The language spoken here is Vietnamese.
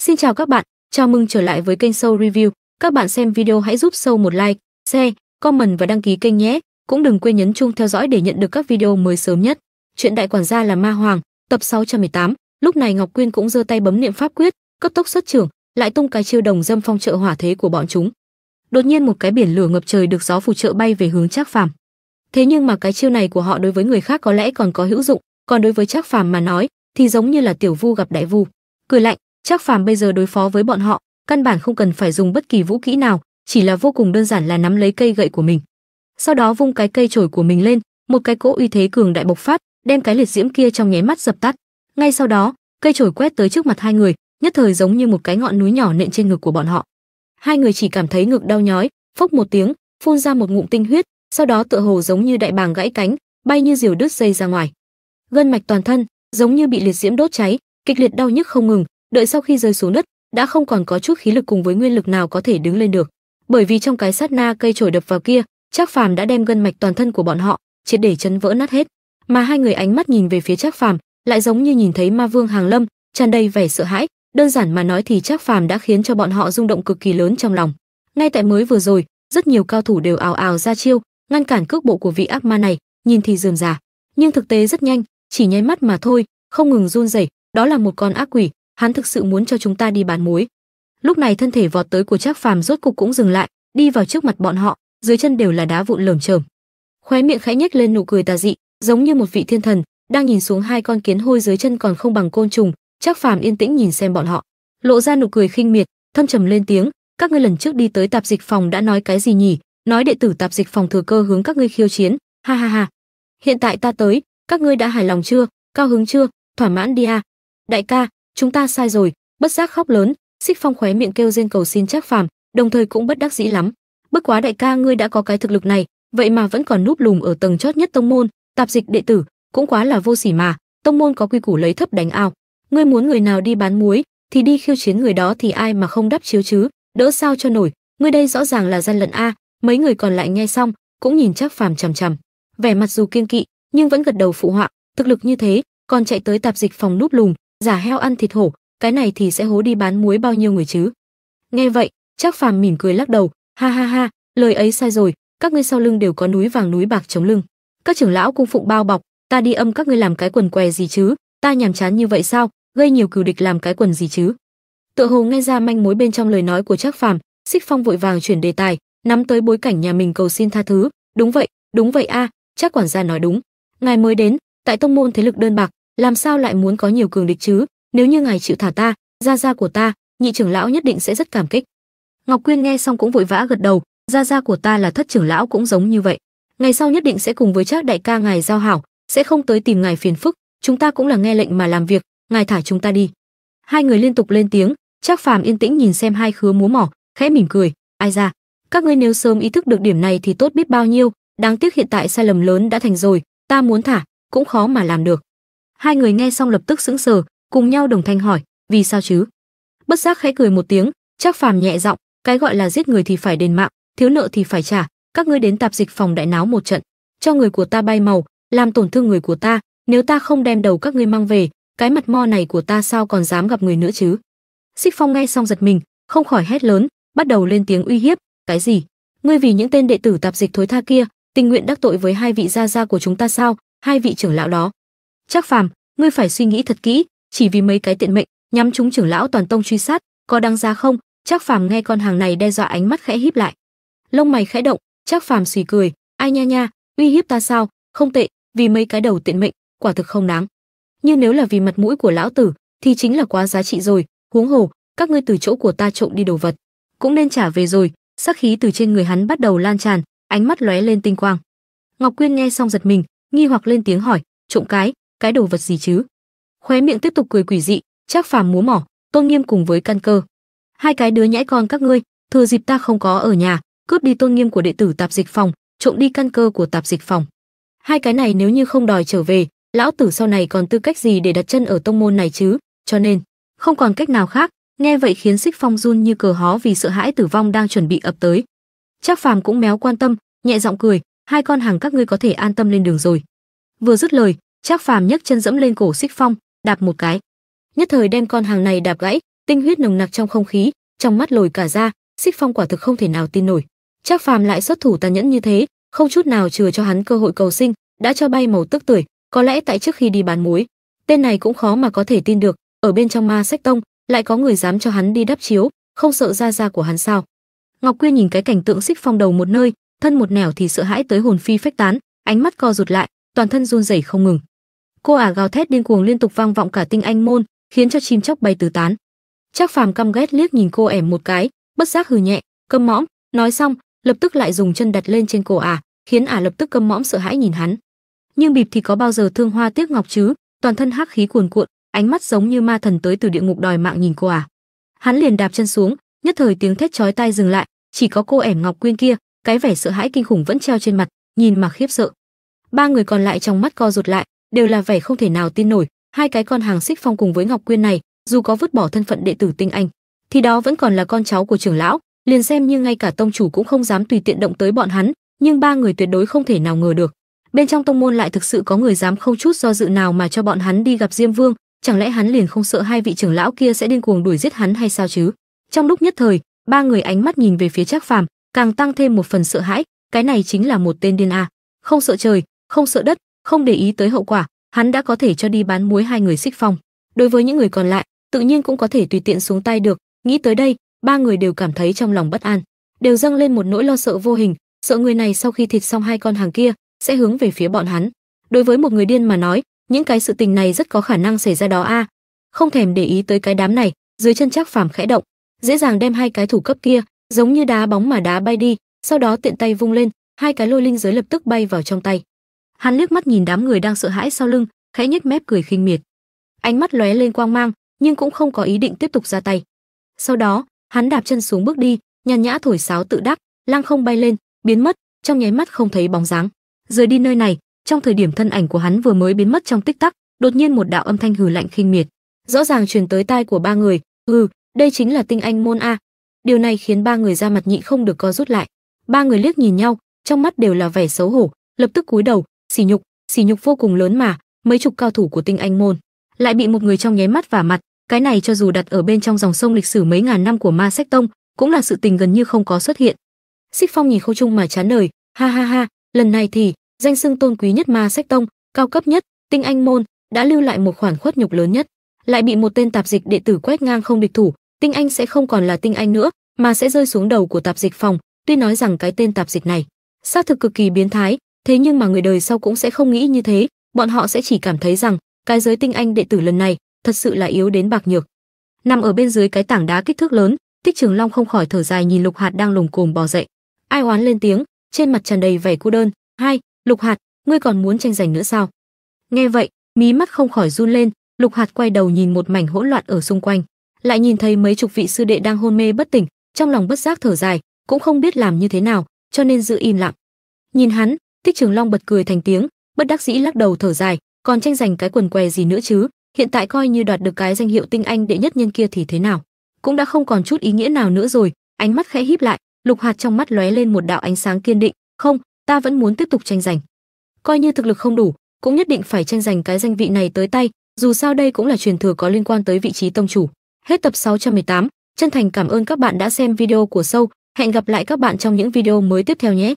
Xin chào các bạn, chào mừng trở lại với kênh Sâu Review. Các bạn xem video hãy giúp Sâu một like, share, comment và đăng ký kênh nhé. Cũng đừng quên nhấn chuông theo dõi để nhận được các video mới sớm nhất. Chuyện đại quản gia là ma hoàng, tập 618. Lúc này Ngọc Quyên cũng giơ tay bấm niệm pháp quyết, cấp tốc xuất trưởng, lại tung cái chiêu đồng dâm phong trợ hỏa thế của bọn chúng. Đột nhiên một cái biển lửa ngập trời được gió phù trợ bay về hướng Trác Phàm. Thế nhưng mà cái chiêu này của họ đối với người khác có lẽ còn có hữu dụng, còn đối với Trác Phàm mà nói thì giống như là tiểu vu gặp đại vu. Cười lạnh, chắc Phàm bây giờ đối phó với bọn họ, căn bản không cần phải dùng bất kỳ vũ kỹ nào, chỉ là vô cùng đơn giản là nắm lấy cây gậy của mình. Sau đó vung cái cây chổi của mình lên, một cái cỗ uy thế cường đại bộc phát, đem cái liệt diễm kia trong nháy mắt dập tắt. Ngay sau đó, cây chổi quét tới trước mặt hai người, nhất thời giống như một cái ngọn núi nhỏ nện trên ngực của bọn họ. Hai người chỉ cảm thấy ngực đau nhói, phốc một tiếng, phun ra một ngụm tinh huyết, sau đó tựa hồ giống như đại bàng gãy cánh, bay như diều đứt dây ra ngoài. Gân mạch toàn thân giống như bị liệt diễm đốt cháy, kịch liệt đau nhức không ngừng, đợi sau khi rơi xuống đất đã không còn có chút khí lực cùng với nguyên lực nào có thể đứng lên được bởi vì trong cái sát na cây chổi đập vào kia Trác Phàm đã đem gân mạch toàn thân của bọn họ triệt để chấn vỡ nát hết, mà hai người ánh mắt nhìn về phía Trác Phàm, lại giống như nhìn thấy Ma Vương Hàng Lâm, tràn đầy vẻ sợ hãi, đơn giản mà nói thì Trác Phàm đã khiến cho bọn họ rung động cực kỳ lớn trong lòng. Ngay tại mới vừa rồi, rất nhiều cao thủ đều ào ào ra chiêu, ngăn cản cước bộ của vị ác ma này, nhìn thì rườm rà, nhưng thực tế rất nhanh, chỉ nháy mắt mà thôi, không ngừng run rẩy, đó là một con ác quỷ, hắn thực sự muốn cho chúng ta đi bán muối. Lúc này thân thể vọt tới của Trác Phàm rốt cục cũng dừng lại, đi vào trước mặt bọn họ, dưới chân đều là đá vụn lởm chởm. Khóe miệng khẽ nhếch lên nụ cười tà dị, giống như một vị thiên thần đang nhìn xuống hai con kiến hôi dưới chân còn không bằng côn trùng, Trác Phàm yên tĩnh nhìn xem bọn họ, lộ ra nụ cười khinh miệt, thâm trầm lên tiếng, các ngươi lần trước đi tới tạp dịch phòng đã nói cái gì nhỉ? Nói đệ tử tạp dịch phòng thừa cơ hướng các ngươi khiêu chiến, ha ha ha. Hiện tại ta tới, các ngươi đã hài lòng chưa? Cao hứng chưa? Thỏa mãn đi a. Đại ca, chúng ta sai rồi bất giác khóc lớn xích phong khóe miệng kêu rên cầu xin trác phàm đồng thời cũng bất đắc dĩ lắm bất quá đại ca ngươi đã có cái thực lực này vậy mà vẫn còn núp lùm ở tầng chót nhất tông môn tạp dịch đệ tử cũng quá là vô sỉ mà tông môn có quy củ lấy thấp đánh ao ngươi muốn người nào đi bán muối thì đi khiêu chiến người đó thì ai mà không đắp chiếu chứ đỡ sao cho nổi ngươi đây rõ ràng là gian lận a mấy người còn lại nghe xong cũng nhìn trác phàm chằm chằm vẻ mặt dù kiên kỵ nhưng vẫn gật đầu phụ họa thực lực như thế còn chạy tới tạp dịch phòng núp lùm giả heo ăn thịt hổ, cái này thì sẽ hố đi bán muối bao nhiêu người chứ. Nghe vậy, Trác Phàm mỉm cười lắc đầu, ha ha ha, lời ấy sai rồi, các ngươi sau lưng đều có núi vàng núi bạc chống lưng. Các trưởng lão cung phụng bao bọc, ta đi âm các ngươi làm cái quần què gì chứ, ta nhàm chán như vậy sao, gây nhiều cừu địch làm cái quần gì chứ. Tựa hồ nghe ra manh mối bên trong lời nói của Trác Phàm, Xích Phong vội vàng chuyển đề tài, nắm tới bối cảnh nhà mình cầu xin tha thứ, đúng vậy, đúng vậy a, à, Trác quản gia nói đúng. Ngài mới đến, tại tông môn thế lực đơn bạc, làm sao lại muốn có nhiều cường địch chứ nếu như ngài chịu thả ta gia gia của ta nhị trưởng lão nhất định sẽ rất cảm kích ngọc quyên nghe xong cũng vội vã gật đầu gia gia của ta là thất trưởng lão cũng giống như vậy ngày sau nhất định sẽ cùng với trác đại ca ngài giao hảo sẽ không tới tìm ngài phiền phức chúng ta cũng là nghe lệnh mà làm việc ngài thả chúng ta đi hai người liên tục lên tiếng trác phàm yên tĩnh nhìn xem hai khứa múa mỏ khẽ mỉm cười ai ra các ngươi nếu sớm ý thức được điểm này thì tốt biết bao nhiêu đáng tiếc hiện tại sai lầm lớn đã thành rồi ta muốn thả cũng khó mà làm được Hai người nghe xong lập tức sững sờ, cùng nhau đồng thanh hỏi, vì sao chứ? Bất giác khẽ cười một tiếng, chắc Phàm nhẹ giọng, cái gọi là giết người thì phải đền mạng, thiếu nợ thì phải trả, các ngươi đến tạp dịch phòng đại náo một trận, cho người của ta bay màu, làm tổn thương người của ta, nếu ta không đem đầu các ngươi mang về, cái mặt mo này của ta sao còn dám gặp người nữa chứ? Xích Phong nghe xong giật mình, không khỏi hét lớn, bắt đầu lên tiếng uy hiếp, cái gì? Ngươi vì những tên đệ tử tạp dịch thối tha kia, tình nguyện đắc tội với hai vị gia gia của chúng ta sao? Hai vị trưởng lão đó, Trác Phàm, ngươi phải suy nghĩ thật kỹ, chỉ vì mấy cái tiện mệnh, nhắm chúng trưởng lão toàn tông truy sát, có đáng giá không? Trác Phàm nghe con hàng này đe dọa ánh mắt khẽ híp lại. Lông mày khẽ động, Trác Phàm suy cười, ai nha nha, uy hiếp ta sao? Không tệ, vì mấy cái đầu tiện mệnh, quả thực không đáng. Nhưng nếu là vì mặt mũi của lão tử, thì chính là quá giá trị rồi, huống hồ, các ngươi từ chỗ của ta trộm đi đồ vật, cũng nên trả về rồi. Sắc khí từ trên người hắn bắt đầu lan tràn, ánh mắt lóe lên tinh quang. Ngọc Quyên nghe xong giật mình, nghi hoặc lên tiếng hỏi, trộm cái, cái đồ vật gì chứ? Khóe miệng tiếp tục cười quỷ dị, chắc Phàm múa mỏ, Tôn Nghiêm cùng với căn cơ. Hai cái đứa nhãi con các ngươi, thừa dịp ta không có ở nhà, cướp đi Tôn Nghiêm của đệ tử tạp dịch phòng, trộm đi căn cơ của tạp dịch phòng. Hai cái này nếu như không đòi trở về, lão tử sau này còn tư cách gì để đặt chân ở tông môn này chứ? Cho nên, không còn cách nào khác, nghe vậy khiến Xích Phong run như cờ hó vì sợ hãi tử vong đang chuẩn bị ập tới. chắc Phàm cũng méo quan tâm, nhẹ giọng cười, hai con hàng các ngươi có thể an tâm lên đường rồi. Vừa dứt lời, Trác Phàm nhấc chân dẫm lên cổ Xích Phong, đạp một cái. Nhất thời đem con hàng này đạp gãy, tinh huyết nồng nặc trong không khí, trong mắt lồi cả ra, Xích Phong quả thực không thể nào tin nổi. Trác Phàm lại xuất thủ tàn nhẫn như thế, không chút nào chừa cho hắn cơ hội cầu sinh, đã cho bay màu tức tuổi, có lẽ tại trước khi đi bán muối, tên này cũng khó mà có thể tin được, ở bên trong Ma Sách Tông lại có người dám cho hắn đi đắp chiếu, không sợ ra ra của hắn sao? Ngọc Quyên nhìn cái cảnh tượng Xích Phong đầu một nơi, thân một nẻo thì sợ hãi tới hồn phi phách tán, ánh mắt co rụt lại, toàn thân run rẩy không ngừng cô ả gào thét điên cuồng liên tục vang vọng cả tinh anh môn, khiến cho chim chóc bay tứ tán. chắc Phàm căm ghét liếc nhìn cô ẻm một cái, bất giác hừ nhẹ, câm mõm, nói xong, lập tức lại dùng chân đặt lên trên cổ ả, khiến ả lập tức câm mõm sợ hãi nhìn hắn. Nhưng bịp thì có bao giờ thương hoa tiếc ngọc chứ, toàn thân hắc khí cuồn cuộn, ánh mắt giống như ma thần tới từ địa ngục đòi mạng nhìn cô ả. Hắn liền đạp chân xuống, nhất thời tiếng thét chói tai dừng lại, chỉ có cô ẻm ngọc quyên kia, cái vẻ sợ hãi kinh khủng vẫn treo trên mặt, nhìn mà khiếp sợ. Ba người còn lại trong mắt co rụt lại, đều là vẻ không thể nào tin nổi, hai cái con hàng xích phong cùng với Ngọc Quyên này, dù có vứt bỏ thân phận đệ tử tinh anh, thì đó vẫn còn là con cháu của trưởng lão, liền xem như ngay cả tông chủ cũng không dám tùy tiện động tới bọn hắn, nhưng ba người tuyệt đối không thể nào ngờ được. Bên trong tông môn lại thực sự có người dám không chút do dự nào mà cho bọn hắn đi gặp Diêm Vương, chẳng lẽ hắn liền không sợ hai vị trưởng lão kia sẽ điên cuồng đuổi giết hắn hay sao chứ? Trong lúc nhất thời, ba người ánh mắt nhìn về phía Trác Phàm, càng tăng thêm một phần sợ hãi, cái này chính là một tên điên a, à. không sợ trời, không sợ đất, không để ý tới hậu quả, hắn đã có thể cho đi bán muối hai người xích phong. Đối với những người còn lại, tự nhiên cũng có thể tùy tiện xuống tay được, nghĩ tới đây, ba người đều cảm thấy trong lòng bất an, đều dâng lên một nỗi lo sợ vô hình, sợ người này sau khi thịt xong hai con hàng kia sẽ hướng về phía bọn hắn. Đối với một người điên mà nói, những cái sự tình này rất có khả năng xảy ra đó a. Không thèm để ý tới cái đám này, dưới chân chắc phàm khẽ động, dễ dàng đem hai cái thủ cấp kia giống như đá bóng mà đá bay đi, sau đó tiện tay vung lên, hai cái lôi linh giới lập tức bay vào trong tay hắn liếc mắt nhìn đám người đang sợ hãi sau lưng khẽ nhếch mép cười khinh miệt ánh mắt lóe lên quang mang nhưng cũng không có ý định tiếp tục ra tay sau đó hắn đạp chân xuống bước đi nhàn nhã thổi sáo tự đắc lăng không bay lên biến mất trong nháy mắt không thấy bóng dáng rời đi nơi này trong thời điểm thân ảnh của hắn vừa mới biến mất trong tích tắc đột nhiên một đạo âm thanh hừ lạnh khinh miệt rõ ràng truyền tới tai của ba người Hừ, đây chính là tinh anh môn a điều này khiến ba người ra mặt nhị không được co rút lại ba người liếc nhìn nhau trong mắt đều là vẻ xấu hổ lập tức cúi đầu xỉ nhục xỉ nhục vô cùng lớn mà mấy chục cao thủ của tinh anh môn lại bị một người trong nháy mắt và mặt cái này cho dù đặt ở bên trong dòng sông lịch sử mấy ngàn năm của ma sách tông cũng là sự tình gần như không có xuất hiện xích phong nhìn khâu trung mà chán đời ha ha ha lần này thì danh xưng tôn quý nhất ma sách tông cao cấp nhất tinh anh môn đã lưu lại một khoản khuất nhục lớn nhất lại bị một tên tạp dịch đệ tử quét ngang không địch thủ tinh anh sẽ không còn là tinh anh nữa mà sẽ rơi xuống đầu của tạp dịch phòng tuy nói rằng cái tên tạp dịch này xác thực cực kỳ biến thái thế nhưng mà người đời sau cũng sẽ không nghĩ như thế bọn họ sẽ chỉ cảm thấy rằng cái giới tinh anh đệ tử lần này thật sự là yếu đến bạc nhược nằm ở bên dưới cái tảng đá kích thước lớn tích trường long không khỏi thở dài nhìn lục hạt đang lồm cồm bò dậy ai oán lên tiếng trên mặt tràn đầy vẻ cô đơn hai lục hạt ngươi còn muốn tranh giành nữa sao nghe vậy mí mắt không khỏi run lên lục hạt quay đầu nhìn một mảnh hỗn loạn ở xung quanh lại nhìn thấy mấy chục vị sư đệ đang hôn mê bất tỉnh trong lòng bất giác thở dài cũng không biết làm như thế nào cho nên giữ im lặng nhìn hắn Thích Trường Long bật cười thành tiếng, bất đắc dĩ lắc đầu thở dài, còn tranh giành cái quần què gì nữa chứ, hiện tại coi như đoạt được cái danh hiệu tinh anh đệ nhất nhân kia thì thế nào, cũng đã không còn chút ý nghĩa nào nữa rồi, ánh mắt khẽ híp lại, Lục Hạt trong mắt lóe lên một đạo ánh sáng kiên định, "Không, ta vẫn muốn tiếp tục tranh giành. Coi như thực lực không đủ, cũng nhất định phải tranh giành cái danh vị này tới tay, dù sao đây cũng là truyền thừa có liên quan tới vị trí tông chủ." Hết tập 618, chân thành cảm ơn các bạn đã xem video của sâu, hẹn gặp lại các bạn trong những video mới tiếp theo nhé.